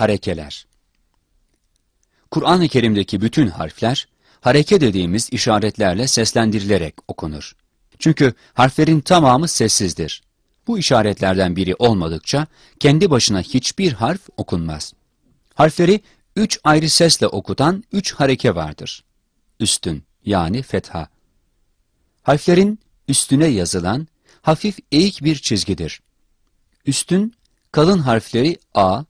Harekeler Kur'an-ı Kerim'deki bütün harfler, hareke dediğimiz işaretlerle seslendirilerek okunur. Çünkü harflerin tamamı sessizdir. Bu işaretlerden biri olmadıkça kendi başına hiçbir harf okunmaz. Harfleri üç ayrı sesle okutan üç hareke vardır. Üstün yani fetha. Harflerin üstüne yazılan hafif eğik bir çizgidir. Üstün kalın harfleri A,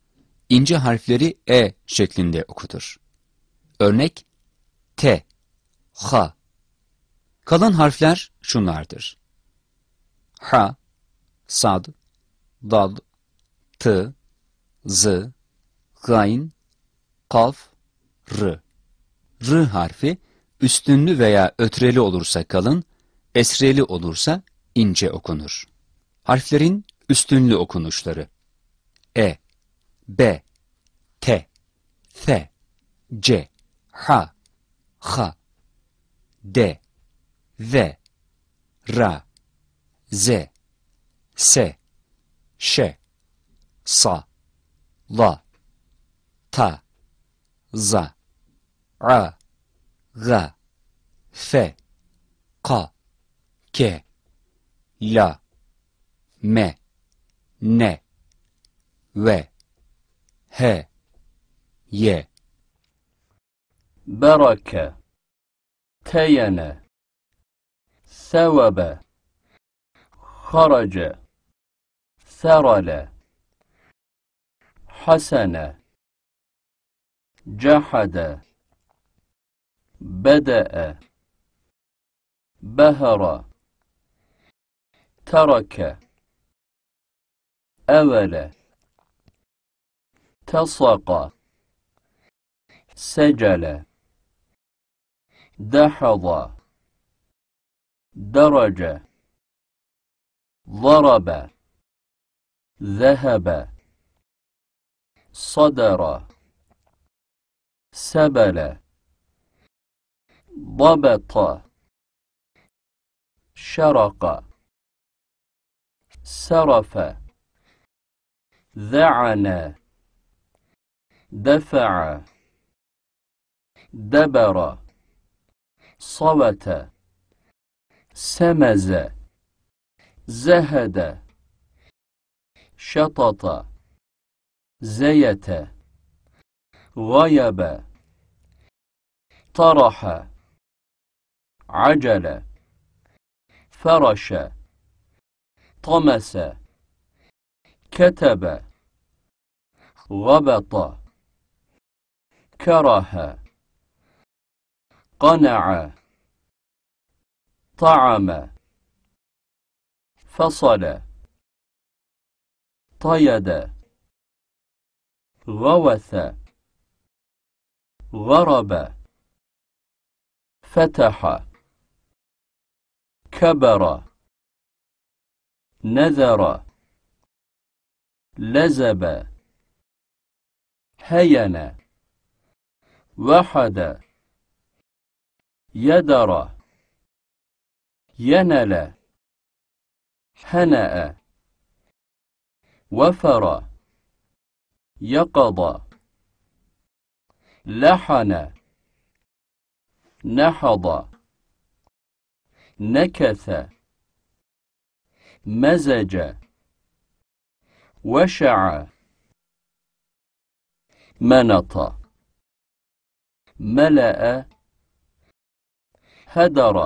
ince harfleri E şeklinde okutur. Örnek T, H. Kalan harfler şunlardır. H, Sad, Dad, T, Z, Gayn, Kaf, R. R harfi üstünlü veya ötreli olursa kalın, esreli olursa ince okunur. Harflerin üstünlü okunuşları. E B, T, S, C, H, H, D, Z, R, Z, S, Ş, Sa, L T Z R G, F, K, K, L M, N, V, ه ي بركة تين ثوب خرج ثرل حسن جحد بدأ بهر ترك أول التصق سجل دحض درج ضرب ذهب صدر سبل ضبط شرق سرف ذعن دفع دبر صوت سمز زهد شطط زيت غيب طرح عجل فرش طمس كتب غبط كره قنع طعم فصل طيد غوث غرب فتح كبر نذر لزب هينا وحد يدر ينل حنأ وفر يقض لحن نحض نكث مزج وشع منط ملأ هدر